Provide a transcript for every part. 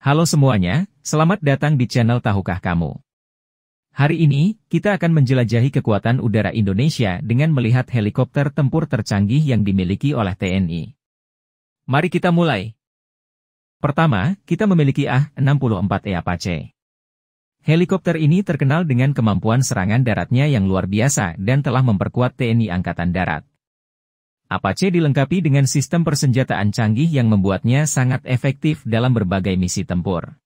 Halo semuanya, selamat datang di channel Tahukah Kamu. Hari ini, kita akan menjelajahi kekuatan udara Indonesia dengan melihat helikopter tempur tercanggih yang dimiliki oleh TNI. Mari kita mulai. Pertama, kita memiliki AH-64E Apache. Helikopter ini terkenal dengan kemampuan serangan daratnya yang luar biasa dan telah memperkuat TNI Angkatan Darat. Apache dilengkapi dengan sistem persenjataan canggih yang membuatnya sangat efektif dalam berbagai misi tempur.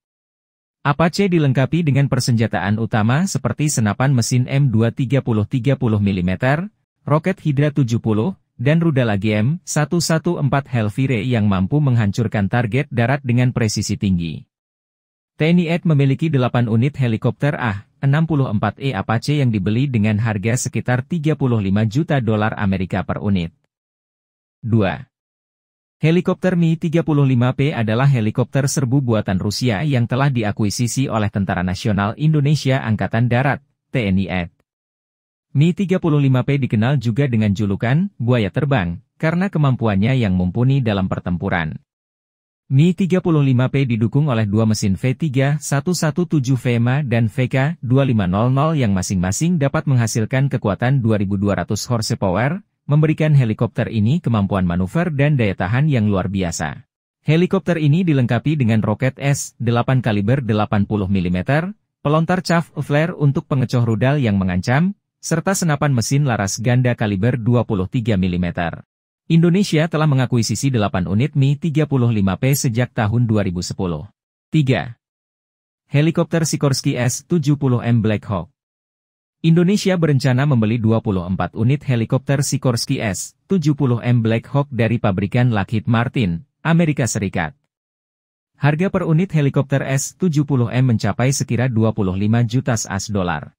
Apache dilengkapi dengan persenjataan utama seperti senapan mesin M230-30 mm, roket Hydra 70, dan rudal AGM 114 Hellfire yang mampu menghancurkan target darat dengan presisi tinggi. TNI AD memiliki 8 unit helikopter a 64 e Apache yang dibeli dengan harga sekitar 35 juta dolar Amerika per unit. 2. Helikopter Mi-35P adalah helikopter serbu buatan Rusia yang telah diakuisisi oleh Tentara Nasional Indonesia Angkatan Darat, TNI AD. Mi-35P dikenal juga dengan julukan buaya terbang karena kemampuannya yang mumpuni dalam pertempuran. Mi-35P didukung oleh dua mesin V3-117 vma dan VK-2500 yang masing-masing dapat menghasilkan kekuatan 2200 horsepower memberikan helikopter ini kemampuan manuver dan daya tahan yang luar biasa. Helikopter ini dilengkapi dengan roket S-8 kaliber 80 mm, pelontar chaff flare untuk pengecoh rudal yang mengancam, serta senapan mesin laras ganda kaliber 23 mm. Indonesia telah mengakuisisi 8 unit Mi-35P sejak tahun 2010. 3. Helikopter Sikorsky S-70M Black Hawk Indonesia berencana membeli 24 unit helikopter Sikorsky S-70M Black Hawk dari pabrikan Lockheed Martin, Amerika Serikat. Harga per unit helikopter S-70M mencapai sekira 25 juta as dolar.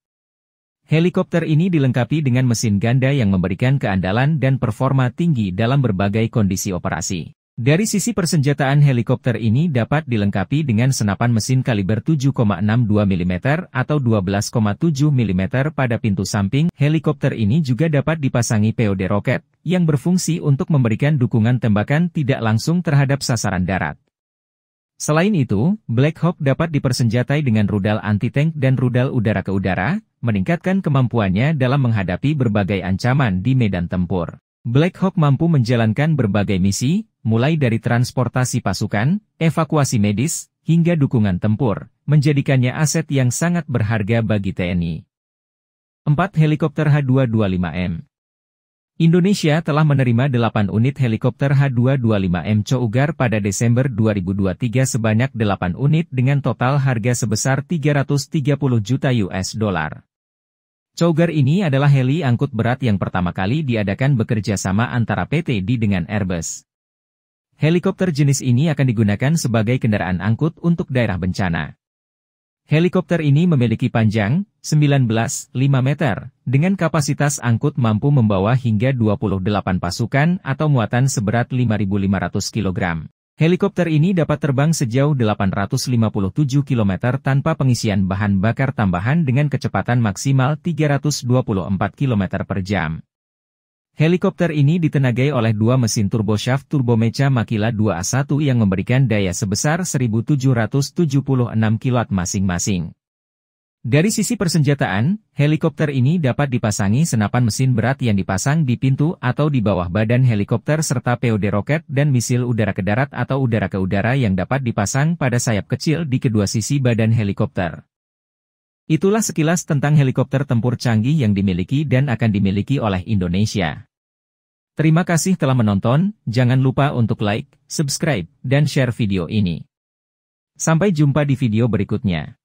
Helikopter ini dilengkapi dengan mesin ganda yang memberikan keandalan dan performa tinggi dalam berbagai kondisi operasi. Dari sisi persenjataan helikopter ini dapat dilengkapi dengan senapan mesin kaliber 7,62 mm atau 12,7 mm pada pintu samping. Helikopter ini juga dapat dipasangi POD roket, yang berfungsi untuk memberikan dukungan tembakan tidak langsung terhadap sasaran darat. Selain itu, Black Hawk dapat dipersenjatai dengan rudal anti-tank dan rudal udara ke udara, meningkatkan kemampuannya dalam menghadapi berbagai ancaman di medan tempur. Black Hawk mampu menjalankan berbagai misi, mulai dari transportasi pasukan, evakuasi medis, hingga dukungan tempur, menjadikannya aset yang sangat berharga bagi TNI. 4. Helikopter H225M Indonesia telah menerima 8 unit helikopter H225M Cougar pada Desember 2023 sebanyak 8 unit dengan total harga sebesar 330 juta US dollar. Cougar ini adalah heli angkut berat yang pertama kali diadakan bekerja sama antara PT DI dengan Airbus. Helikopter jenis ini akan digunakan sebagai kendaraan angkut untuk daerah bencana. Helikopter ini memiliki panjang 19,5 meter, dengan kapasitas angkut mampu membawa hingga 28 pasukan atau muatan seberat 5.500 kg. Helikopter ini dapat terbang sejauh 857 km tanpa pengisian bahan bakar tambahan dengan kecepatan maksimal 324 km per jam. Helikopter ini ditenagai oleh dua mesin turboshaft turbomecha Makila 2A1 yang memberikan daya sebesar 1776 kW masing-masing. Dari sisi persenjataan, helikopter ini dapat dipasangi senapan mesin berat yang dipasang di pintu atau di bawah badan helikopter serta POD roket dan misil udara ke darat atau udara ke udara yang dapat dipasang pada sayap kecil di kedua sisi badan helikopter. Itulah sekilas tentang helikopter tempur canggih yang dimiliki dan akan dimiliki oleh Indonesia. Terima kasih telah menonton, jangan lupa untuk like, subscribe, dan share video ini. Sampai jumpa di video berikutnya.